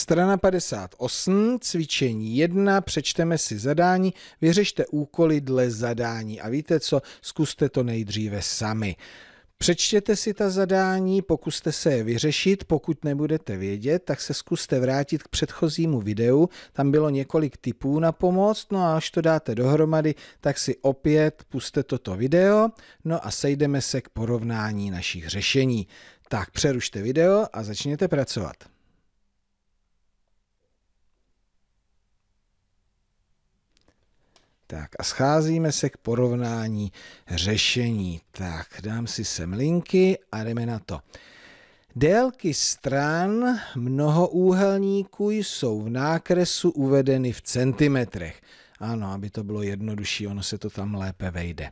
Strana 58, cvičení 1, přečteme si zadání, vyřešte úkoly dle zadání a víte co, zkuste to nejdříve sami. Přečtěte si ta zadání, pokuste se je vyřešit, pokud nebudete vědět, tak se zkuste vrátit k předchozímu videu, tam bylo několik typů na pomoc, no a až to dáte dohromady, tak si opět puste toto video, no a sejdeme se k porovnání našich řešení. Tak přerušte video a začněte pracovat. Tak a scházíme se k porovnání řešení. Tak dám si sem linky a jdeme na to. Délky stran mnohoúhelníků jsou v nákresu uvedeny v centimetrech. Ano, aby to bylo jednodušší, ono se to tam lépe vejde.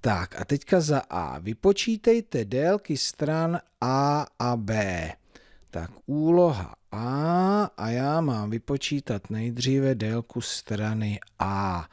Tak a teďka za A. Vypočítejte délky stran A a B. Tak úloha A a já mám vypočítat nejdříve délku strany A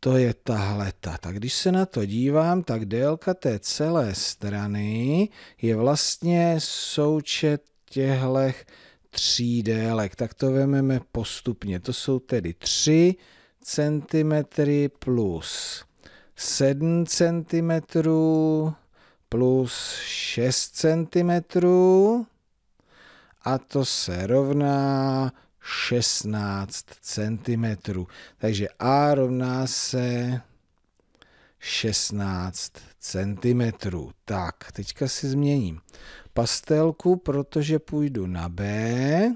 to je tahleta. Tak když se na to dívám, tak délka té celé strany je vlastně součet těchto tří délek. Tak to vezmeme postupně. To jsou tedy 3 cm plus 7 cm plus 6 cm a to se rovná 16 cm. Takže A rovná se 16 cm. Tak, teďka si změním pastelku, protože půjdu na B.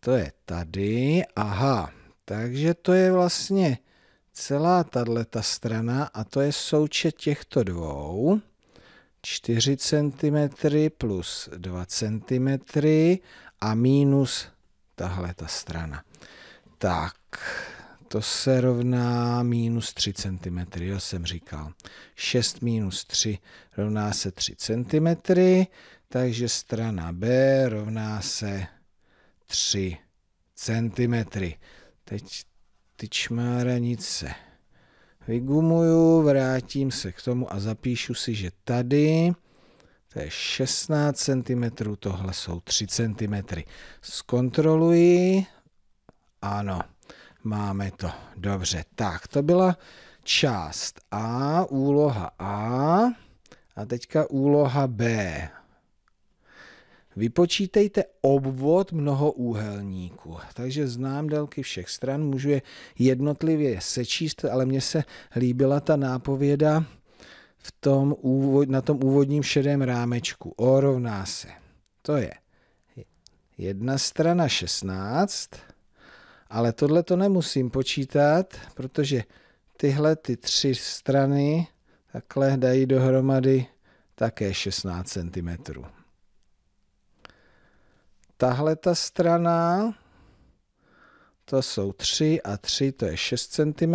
To je tady. Aha, takže to je vlastně celá ta strana a to je součet těchto dvou. 4 cm plus 2 cm a minus tahle ta strana. Tak, to se rovná minus 3 cm, jo jsem říkal. 6 minus 3 rovná se 3 cm, takže strana B rovná se 3 cm. Teď ty čmáranice vygumuju, vrátím se k tomu a zapíšu si, že tady to je 16 cm, tohle jsou 3 cm. Zkontroluji. Ano, máme to. Dobře, tak to byla část A, úloha A a teďka úloha B. Vypočítejte obvod mnohoúhelníku. Takže znám délky všech stran, můžu je jednotlivě sečíst, ale mně se líbila ta nápověda v tom úvod, na tom úvodním šedém rámečku. O rovná se. To je jedna strana 16, ale tohle to nemusím počítat, protože tyhle ty tři strany takhle dají dohromady také 16 cm. Tahle ta strana, to jsou 3 a 3, to je 6 cm.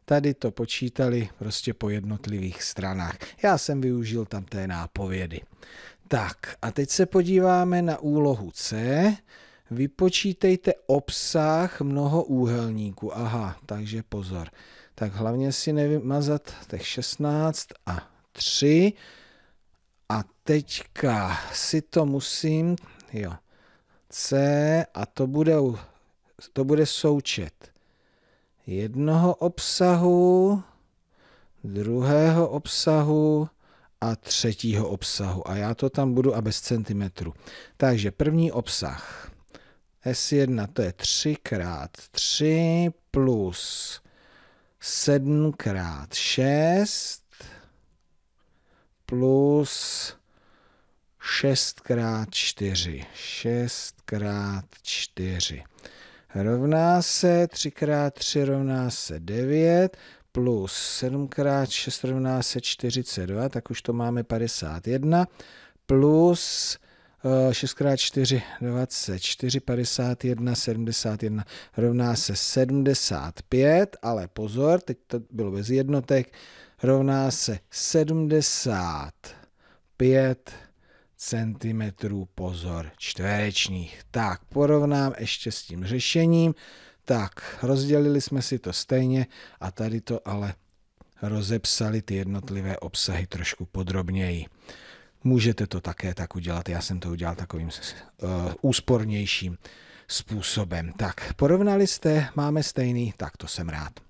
Tady to počítali prostě po jednotlivých stranách. Já jsem využil tam té nápovědy. Tak a teď se podíváme na úlohu C. Vypočítejte obsah mnoho úhelníků. Aha, takže pozor. Tak hlavně si nevymazat těch 16 a 3. A teďka si to musím, jo, C a to bude, to bude součet jednoho obsahu, druhého obsahu a třetího obsahu. A já to tam budu a bez centimetru. Takže první obsah. S1 to je 3 x 3 plus 7 x 6 plus 6 x 4. 6 x 4 rovná se 3 x 3 rovná se 9 plus 7 x 6 rovná se 42, tak už to máme 51, plus 6x4, 24, 51, 71 rovná se 75, ale pozor, teď to bylo bez jednotek, rovná se 75 centimetrů pozor čtverečních. Tak, porovnám ještě s tím řešením. Tak, rozdělili jsme si to stejně a tady to ale rozepsali ty jednotlivé obsahy trošku podrobněji. Můžete to také tak udělat, já jsem to udělal takovým uh, úspornějším způsobem. Tak, porovnali jste, máme stejný, tak to jsem rád.